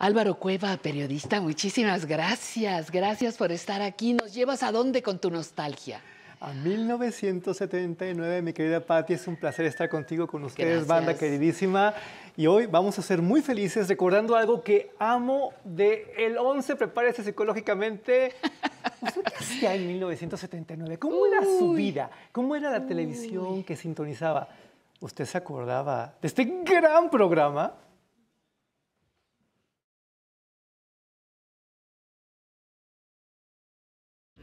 Álvaro Cueva, periodista, muchísimas gracias. Gracias por estar aquí. ¿Nos llevas a dónde con tu nostalgia? A 1979, mi querida Patti, es un placer estar contigo, con ustedes, banda queridísima. Y hoy vamos a ser muy felices recordando algo que amo de el 11, prepárese psicológicamente. ¿Usted qué hacía en 1979? ¿Cómo era su vida? ¿Cómo era la televisión que sintonizaba? ¿Usted se acordaba de este gran programa?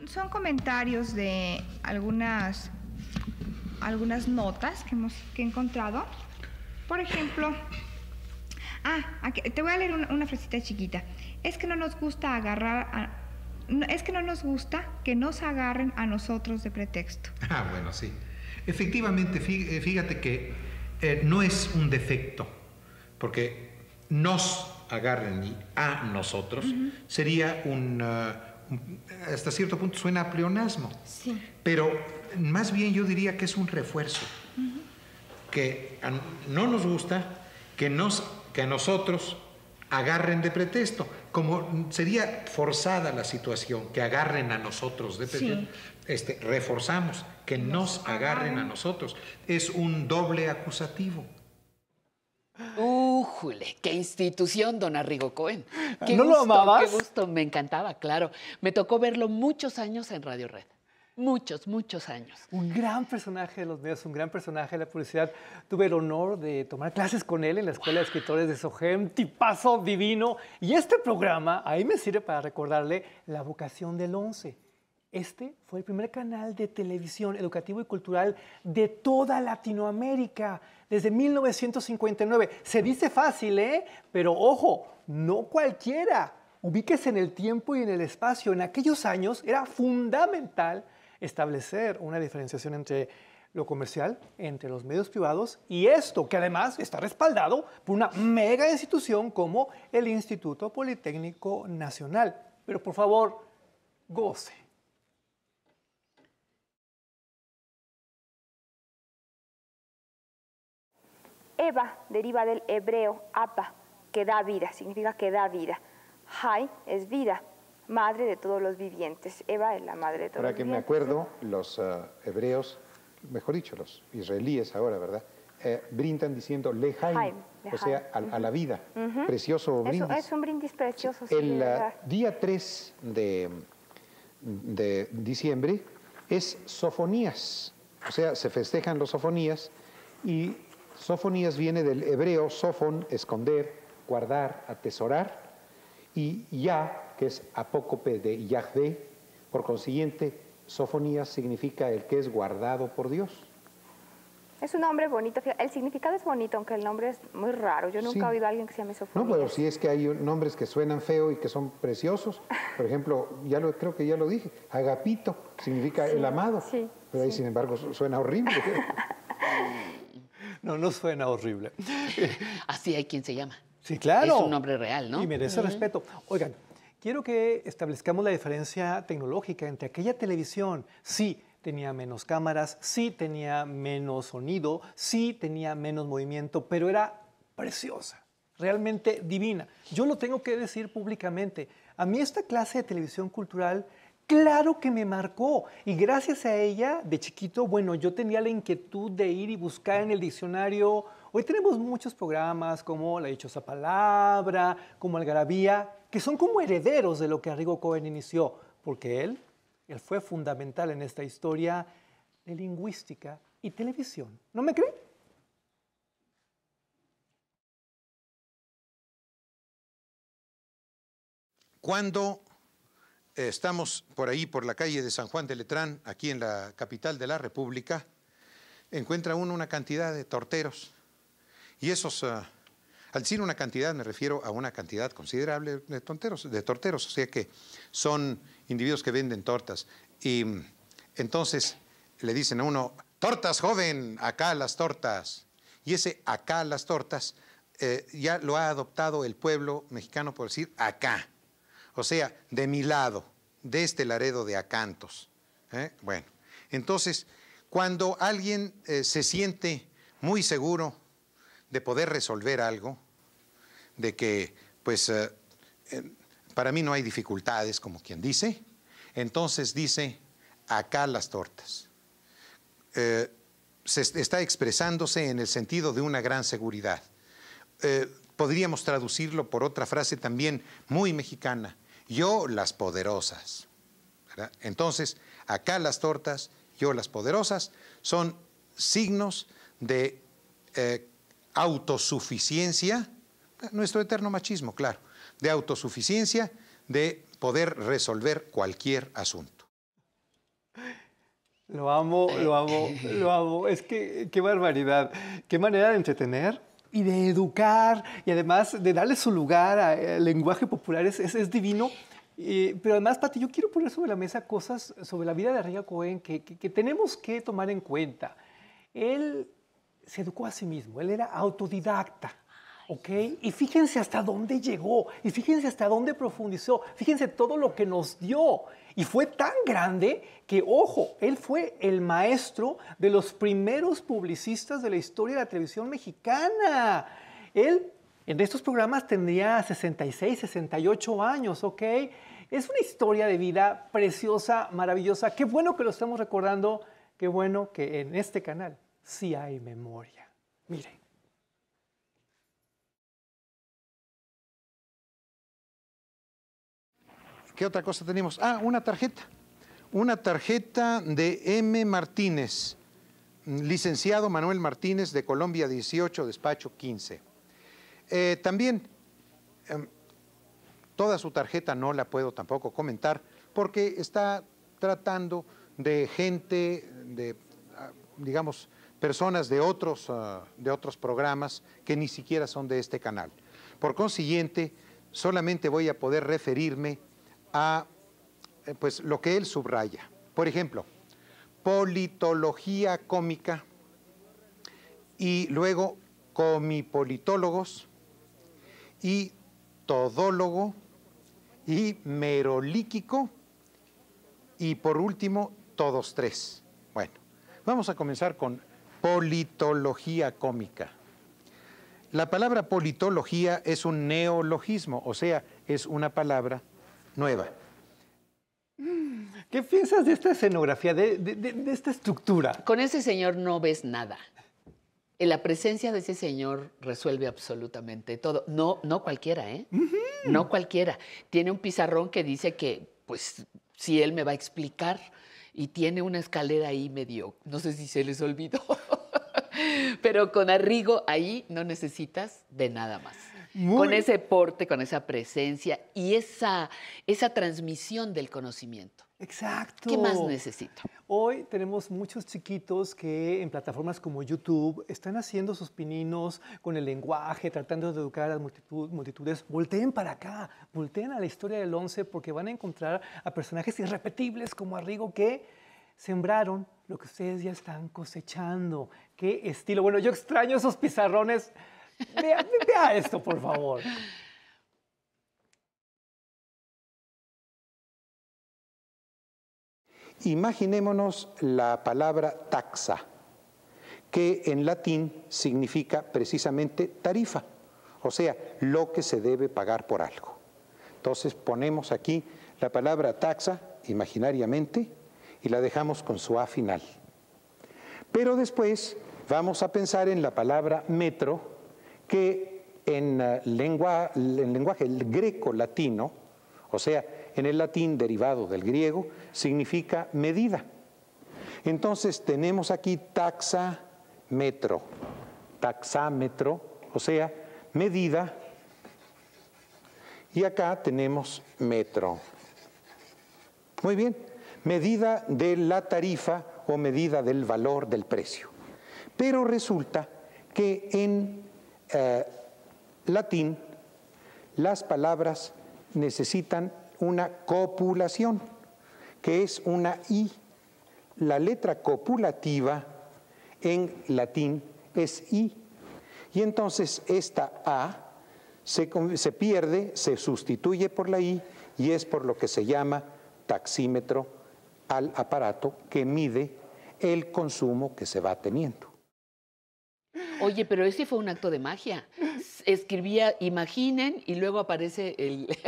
son comentarios de algunas, algunas notas que, hemos, he encontrado. Por ejemplo, ah, te voy a leer una, una, chiquita. Es que no nos gusta agarrar es que no nos gusta que nos agarren a nosotros de pretexto. Ah, bueno, sí. Efectivamente, eh, fíjate que eh, no es un defecto, porque nos agarren a nosotros sería un, ah, hasta cierto punto suena a pleonasmo. Pero más bien yo diría que es un refuerzo. Que no nos gusta que, nos, que a nosotros agarren de pretexto. Como sería forzada la situación, que agarren a nosotros de pretexto. Este, reforzamos, que nos, agarren a nosotros. Es un doble acusativo. ¡Ujule! ¡Qué institución, don Arrigo Cohen! Qué ¿No gusto, lo amabas? ¡Qué gusto! Me encantaba, claro. Me tocó verlo muchos años en Radio Red. Muchos, muchos años. Un gran personaje de los medios, un gran personaje de la publicidad. Tuve el honor de tomar clases con él en la Escuela de Escritores de Sogem, tipazo divino. Y este programa, ahí me sirve para recordarle la vocación del once este fue el primer canal de televisión educativo y cultural de toda Latinoamérica desde 1959. Se dice fácil, ¿eh? Pero ojo, no cualquiera. Ubíquese en el tiempo y en el espacio. En aquellos años era fundamental establecer una diferenciación entre lo comercial, entre los medios privados y esto, que además está respaldado por una mega institución como el Instituto Politécnico Nacional. Pero por favor, goce. Eva deriva del hebreo apa, que da vida, significa que da vida. Jai es vida, madre de todos los vivientes. Eva es la madre de todos los vivientes. Ahora que me acuerdo, los eh, hebreos, mejor dicho, los israelíes ahora, ¿verdad? Eh, brindan diciendo le o sea, a, la vida. Precioso brindis. es un brindis precioso. el eh, día 3 de, de diciembre es Sofonías, o sea, se festejan los Sofonías y Sofonías viene del hebreo sofon, esconder, guardar, atesorar, y ya, que es apócope de Yahvé, por consiguiente, sofonías significa el que es guardado por Dios. Es un nombre bonito, el significado es bonito, aunque el nombre es muy raro. Yo nunca he oído a alguien que se llame Sofonías. No, pero sí es que hay nombres que suenan feo y que son preciosos. Por ejemplo, ya lo, creo que ya lo dije, agapito significa el amado. pero ahí, sin embargo, suena horrible. No, no suena horrible. Así hay quien se llama. Sí, claro. Es un nombre real, ¿no? Y merece respeto. Oigan, quiero que establezcamos la diferencia tecnológica entre aquella televisión, sí, tenía menos cámaras, sí tenía menos sonido, sí tenía menos movimiento, pero era preciosa, realmente divina. Yo lo tengo que decir públicamente. A mí esta clase de televisión cultural Claro que me marcó y gracias a ella, de chiquito, bueno, yo tenía la inquietud de ir y buscar en el diccionario. Hoy tenemos muchos programas como La Dichosa Palabra, como Algarabía, que son como herederos de lo que Arrigo Cohen inició, porque él, él fue fundamental en esta historia de lingüística y televisión. ¿No me creen? Cuando estamos por ahí, por la calle de San Juan de Letrán, aquí en la capital de la República, encuentra uno una cantidad de torteros. Y esos, ah, al decir una cantidad, me refiero a una cantidad considerable de, de torteros, o sea que son individuos que venden tortas. Y mm, entonces le dicen a uno, tortas joven, acá las tortas. Y ese acá las tortas eh, ya lo ha adoptado el pueblo mexicano por decir acá o sea, de mi lado, de este Laredo de Acantos. ¿eh? Bueno, entonces, cuando alguien eh, se siente muy seguro de poder resolver algo, de que, pues, eh, para mí no hay dificultades, como quien dice, entonces dice, acá las tortas. se está expresándose en el sentido de una gran seguridad. podríamos traducirlo por otra frase también muy mexicana, yo las poderosas. Entonces, acá las tortas, yo las poderosas, son signos de eh, autosuficiencia, nuestro eterno machismo, claro, de autosuficiencia, de poder resolver cualquier asunto. Lo amo, lo amo, lo amo. Es que qué barbaridad. Qué manera de entretener, y de educar y además de darle su lugar al eh, lenguaje popular es, es, divino. pero además, Pati, yo quiero poner sobre la mesa cosas sobre la vida de Arriaga Cohen que, que, tenemos que tomar en cuenta. Él se educó a sí mismo, él era autodidacta. ¿ok? Y fíjense hasta dónde llegó, y fíjense hasta dónde profundizó, fíjense todo lo que nos dio. Y fue tan grande que, ojo, él fue el maestro de los primeros publicistas de la historia de la televisión mexicana. Él en estos programas tendría 66, 68 años, ¿ok? Es una historia de vida preciosa, maravillosa. Qué bueno que lo estamos recordando, qué bueno que en este canal sí hay memoria. Miren. ¿Qué otra cosa tenemos? Ah, una tarjeta. Una tarjeta de M. Martínez, licenciado Manuel Martínez de Colombia 18, despacho 15. Eh, también, em, toda su tarjeta no la puedo tampoco comentar porque está tratando de gente, de, ah, digamos, personas de otros, ah, de otros programas que ni siquiera son de este canal. Por consiguiente, solamente voy a poder referirme a eh, pues, lo que él subraya. Por ejemplo, politología cómica y luego comipolitólogos y todólogo y merolíquico y por último todos tres. Bueno, vamos a comenzar con politología cómica. La palabra politología es un neologismo, o sea, es una palabra nueva. ¿Qué piensas de esta escenografía, de, de, esta estructura? Con ese señor no ves nada. la presencia de ese señor resuelve absolutamente todo. No, no cualquiera, ¿eh? No cualquiera. Tiene un pizarrón que dice que, pues, si él me va a explicar, y tiene una escalera ahí medio, no sé si se les olvidó, pero con Arrigo ahí no necesitas de nada más con ese porte, con esa presencia y esa, esa transmisión del conocimiento. Exacto. ¿Qué más necesito? Hoy tenemos muchos chiquitos que en plataformas como YouTube están haciendo sus pininos con el lenguaje, tratando de educar a las multitudes. Volteen para acá, volteen a la historia del 11 porque van a encontrar a personajes irrepetibles como Arrigo que sembraron lo que ustedes ya están cosechando. Qué estilo. Bueno, yo extraño esos pizarrones Vea, esto, por favor. Imaginémonos la palabra taxa, que en latín significa precisamente tarifa, o sea, lo que se debe pagar por algo. Entonces ponemos aquí la palabra taxa imaginariamente y la dejamos con su A final. Pero después vamos a pensar en la palabra metro, que en, eh, lengua, lenguaje greco-latino, o sea, en el latín derivado del griego, significa medida. Entonces tenemos aquí taxa, metro, taxámetro, o sea, medida, y acá tenemos metro. Muy bien, medida de la tarifa o medida del valor del precio. Pero resulta que en eh, latín, las palabras necesitan una copulación, que es una I. La letra copulativa en latín es I. Y entonces esta A se, pierde, se sustituye por la I y es por lo que se llama taxímetro al aparato que mide el consumo que se va teniendo. Oye, pero ese fue un acto de magia. Escribía imaginen y luego aparece el...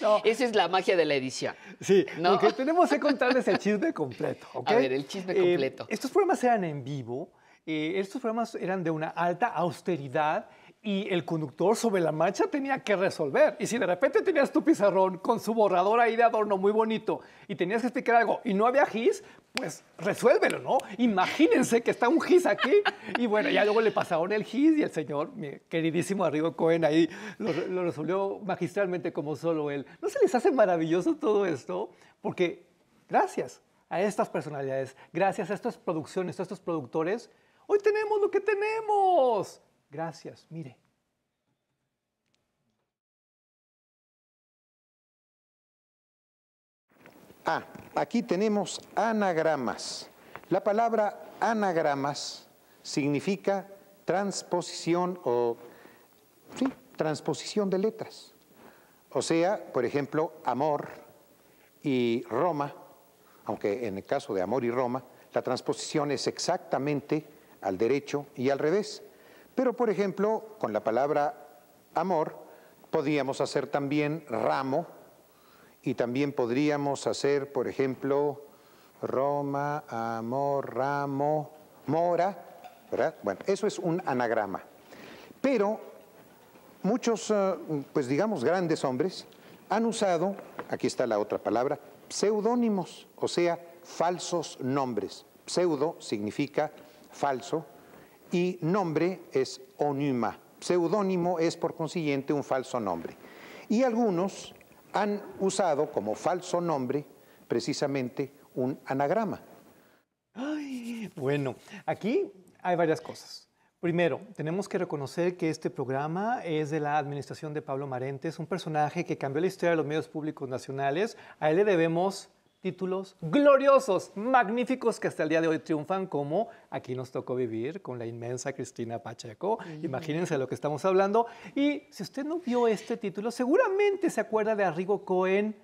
No. Esa es la magia de la edición. Sí, ¿no? lo que tenemos que contarles el chisme completo, A ver, el chisme eh, completo. estos programas eran en vivo, eh, estos programas eran de una alta austeridad y el conductor sobre la marcha tenía que resolver. Y si de repente tenías tu pizarrón con su borrador ahí de adorno muy bonito y tenías que explicar algo y no había gis, pues resuélvelo, ¿no? Imagínense que está un GIS aquí y bueno, ya luego le pasaron el GIS y el señor, mi queridísimo Arrigo Cohen ahí lo, lo, resolvió magistralmente como solo él. ¿No se les hace maravilloso todo esto? Porque gracias a estas personalidades, gracias a estas producciones, a estos productores, hoy tenemos lo que tenemos. Gracias, mire. Ah, aquí tenemos anagramas. La palabra anagramas significa transposición o transposición de letras. O sea, por ejemplo, amor y Roma, aunque en el caso de amor y Roma, la transposición es exactamente al derecho y al revés. Pero, por ejemplo, con la palabra amor, podíamos hacer también ramo y también podríamos hacer, por ejemplo, Roma, amor, ramo, mora, ¿verdad? Bueno, eso es un anagrama. Pero muchos, eh, pues digamos, grandes hombres han usado, aquí está la otra palabra, pseudónimos, o sea, falsos nombres. Pseudo significa falso y nombre es onima. Pseudónimo es, por consiguiente, un falso nombre. Y algunos han usado como falso nombre precisamente un anagrama. Ay, bueno, aquí hay varias cosas. Primero, tenemos que reconocer que este programa es de la administración de Pablo Marentes, un personaje que cambió la historia de los medios públicos nacionales. A él le debemos títulos gloriosos, magníficos que hasta el día de hoy triunfan, como aquí nos tocó vivir con la inmensa Cristina Pacheco. Imagínense lo que estamos hablando. Y si usted no vio este título, seguramente se acuerda de Arrigo Cohen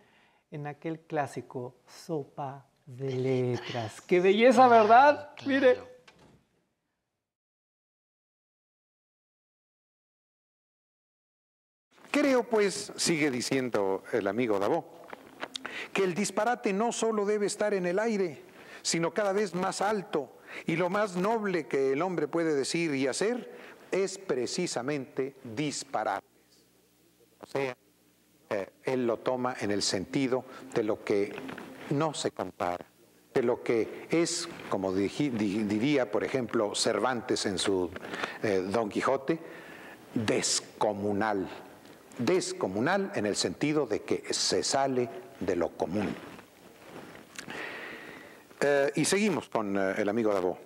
en aquel clásico Sopa de, letras. ¡Qué belleza, verdad! Mire. Creo, pues, sigue diciendo el amigo Davo que el disparate no solo debe estar en el aire, sino cada vez más alto. Y lo más noble que el hombre puede decir y hacer es precisamente disparar. O sea, eh, él lo toma en el sentido de lo que no se compara, de lo que es, como diría, por ejemplo, Cervantes en su eh, Don Quijote, descomunal descomunal en el sentido de que se sale de lo común. Eh, y seguimos con eh, el amigo Davo.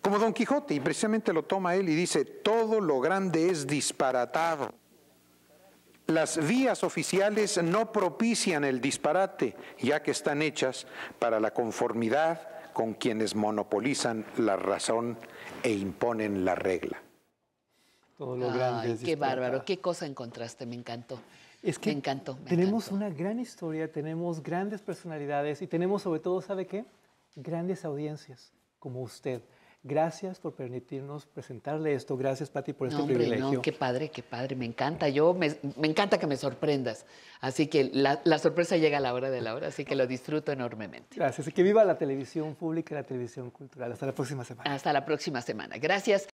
Como Don Quijote, y precisamente lo toma él y dice, todo lo grande es disparatado. Las vías oficiales no propician el disparate, ya que están hechas para la conformidad con quienes monopolizan la razón e imponen la regla todo lo Ay, grande. Qué bárbaro, qué cosa encontraste, me encantó. Es que me encantó. tenemos una gran historia, tenemos grandes personalidades y tenemos sobre todo, ¿sabe qué? Grandes audiencias como usted. Gracias por permitirnos presentarle esto. Gracias, Pati, por este privilegio. No, qué padre, qué padre. Me encanta. Yo me, encanta que me sorprendas. Así que la, la, sorpresa llega a la hora de la hora, así que lo disfruto enormemente. Gracias. Y que viva la televisión pública y la televisión cultural. Hasta la próxima semana. Hasta la próxima semana. Gracias.